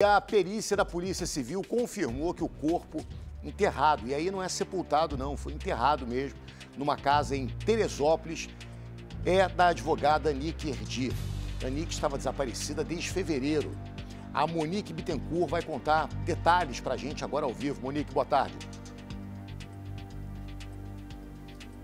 A perícia da Polícia Civil confirmou que o corpo enterrado, e aí não é sepultado não, foi enterrado mesmo, numa casa em Teresópolis, é da advogada Nick Erdi. A Nick estava desaparecida desde fevereiro. A Monique Bittencourt vai contar detalhes para a gente agora ao vivo. Monique, boa tarde.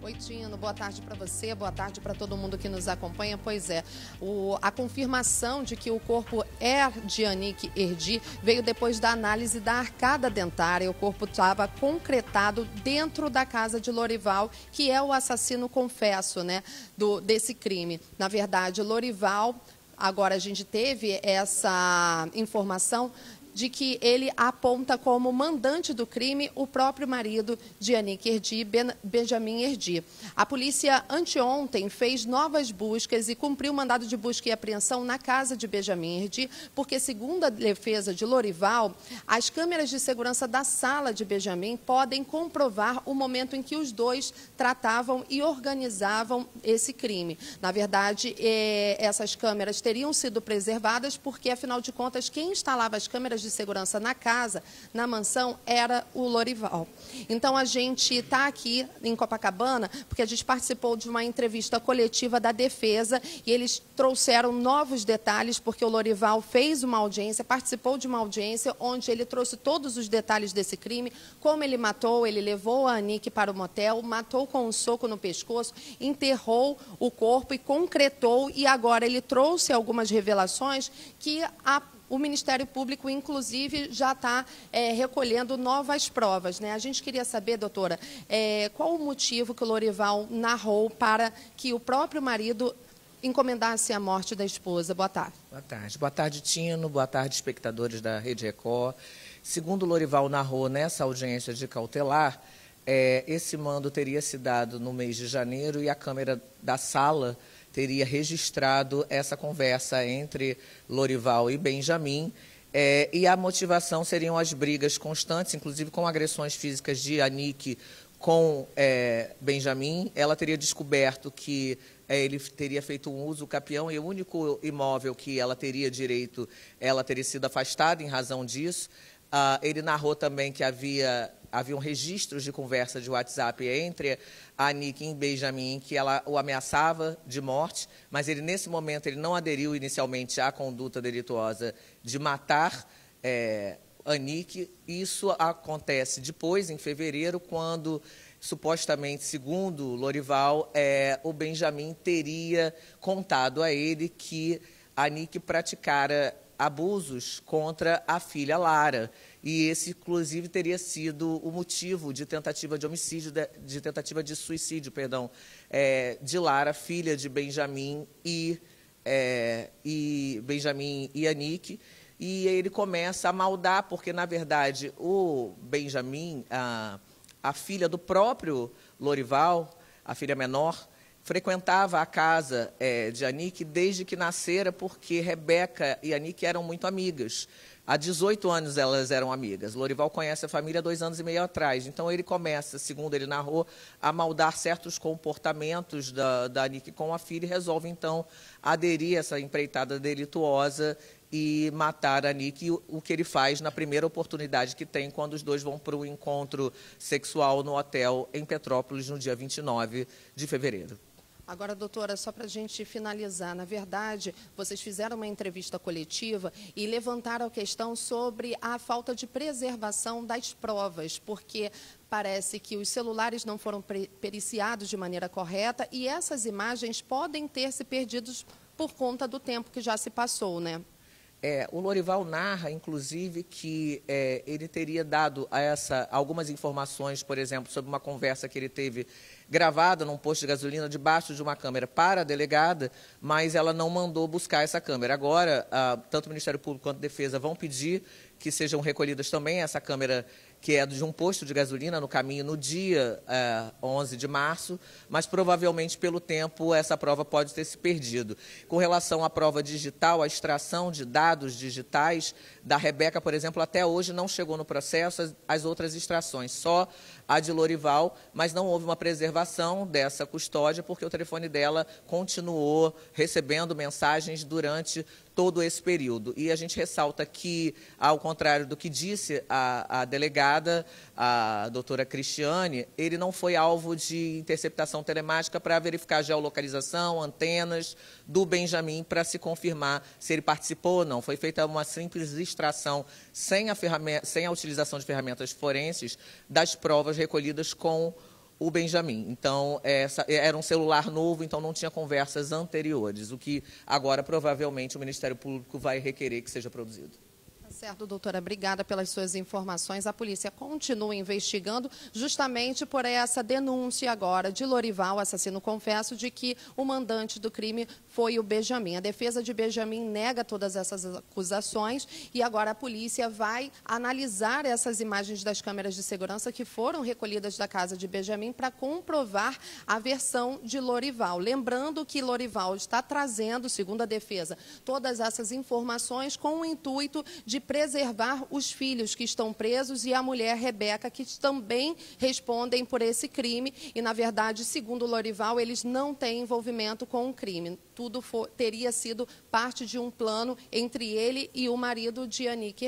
Oi, Tino, boa tarde para você, boa tarde para todo mundo que nos acompanha. Pois é, o, a confirmação de que o corpo é de Anique Erdi veio depois da análise da arcada dentária. O corpo estava concretado dentro da casa de Lorival, que é o assassino confesso, né, do, desse crime. Na verdade, Lorival Agora, a gente teve essa informação de que ele aponta como mandante do crime o próprio marido de Anique Erdi, ben Benjamin Erdi. A polícia anteontem fez novas buscas e cumpriu o mandado de busca e apreensão na casa de Benjamin Erdi, porque, segundo a defesa de Lorival, as câmeras de segurança da sala de Benjamin podem comprovar o momento em que os dois tratavam e organizavam esse crime. Na verdade, eh, essas câmeras teriam sido preservadas porque, afinal de contas, quem instalava as câmeras de segurança na casa, na mansão, era o Lorival. Então a gente está aqui em Copacabana porque a gente participou de uma entrevista coletiva da defesa e eles trouxeram novos detalhes porque o Lorival fez uma audiência, participou de uma audiência onde ele trouxe todos os detalhes desse crime, como ele matou, ele levou a Anique para o motel, matou com um soco no pescoço, enterrou o corpo e concretou e agora ele trouxe algumas revelações que a o Ministério Público, inclusive, já está é, recolhendo novas provas. Né? A gente queria saber, doutora, é, qual o motivo que o Lorival narrou para que o próprio marido encomendasse a morte da esposa. Boa tarde. Boa tarde. Boa tarde, Tino. Boa tarde, espectadores da Rede Record. Segundo Lorival narrou nessa audiência de cautelar, é, esse mando teria se dado no mês de janeiro e a câmera da sala teria registrado essa conversa entre Lorival e Benjamin. É, e a motivação seriam as brigas constantes, inclusive com agressões físicas de Anique com é, Benjamin. Ela teria descoberto que é, ele teria feito um uso capião e o único imóvel que ela teria direito, ela teria sido afastada em razão disso. Ah, ele narrou também que havia haviam registros de conversa de WhatsApp entre a Nick e Benjamin, que ela o ameaçava de morte, mas ele, nesse momento, ele não aderiu inicialmente à conduta delituosa de matar é, a Nick. Isso acontece depois, em fevereiro, quando supostamente, segundo Lorival, é, o Benjamin teria contado a ele que a Nick praticara abusos contra a filha Lara. E esse, inclusive, teria sido o motivo de tentativa de homicídio, de, de tentativa de suicídio, perdão, é, de Lara, filha de Benjamin e, é, e Benjamin e Anique. E ele começa a maldar, porque, na verdade, o Benjamin, a, a filha do próprio Lorival, a filha menor, frequentava a casa é, de Anique desde que nascera, porque Rebeca e Anique eram muito amigas. Há 18 anos elas eram amigas. Lorival conhece a família há dois anos e meio atrás. Então ele começa, segundo ele narrou, a maldar certos comportamentos da, da Nick com a filha e resolve então aderir a essa empreitada delituosa e matar a Nick, o que ele faz na primeira oportunidade que tem quando os dois vão para o encontro sexual no hotel em Petrópolis no dia 29 de fevereiro. Agora, doutora, só para a gente finalizar, na verdade, vocês fizeram uma entrevista coletiva e levantaram a questão sobre a falta de preservação das provas, porque parece que os celulares não foram periciados de maneira correta e essas imagens podem ter se perdido por conta do tempo que já se passou, né? É, o Lorival narra, inclusive, que é, ele teria dado essa, algumas informações, por exemplo, sobre uma conversa que ele teve gravada num posto de gasolina debaixo de uma câmera para a delegada, mas ela não mandou buscar essa câmera. Agora, a, tanto o Ministério Público quanto a Defesa vão pedir que sejam recolhidas também essa câmera que é de um posto de gasolina no caminho no dia é, eh, 11 de março, mas provavelmente pelo tempo essa prova pode ter se perdido. Com relação à prova digital, a extração de dados digitais da Rebeca, por exemplo, até hoje não chegou no processo as, as outras extrações, só a de Lorival, mas não houve uma preservação dessa custódia porque o telefone dela continuou recebendo mensagens durante todo esse período. E a gente ressalta que, ao contrário do que disse a, a delegada, a doutora Cristiane, ele não foi alvo de interceptação telemática para verificar geolocalização, antenas do Benjamin para se confirmar se ele participou ou não. Foi feita uma simples extração sem a, sem a utilização de ferramentas forenses das provas recolhidas com o Benjamin. Então, essa, é, era um celular novo, então não tinha conversas anteriores, o que agora provavelmente o Ministério Público vai requerer que seja produzido. Certo, doutora, obrigada pelas suas informações. A polícia continua investigando justamente por essa denúncia agora de Lorival, assassino confesso, de que o mandante do crime foi o Benjamin. A defesa de Benjamin nega todas essas acusações e agora a polícia vai analisar essas imagens das câmeras de segurança que foram recolhidas da casa de Benjamin para comprovar a versão de Lorival. Lembrando que Lorival está trazendo, segundo a defesa, todas essas informações com o intuito de preservar os filhos que estão presos e a mulher Rebeca, que também respondem por esse crime. E, na verdade, segundo Lorival, eles não têm envolvimento com o crime. Tudo for, teria sido parte de um plano entre ele e o marido de Anique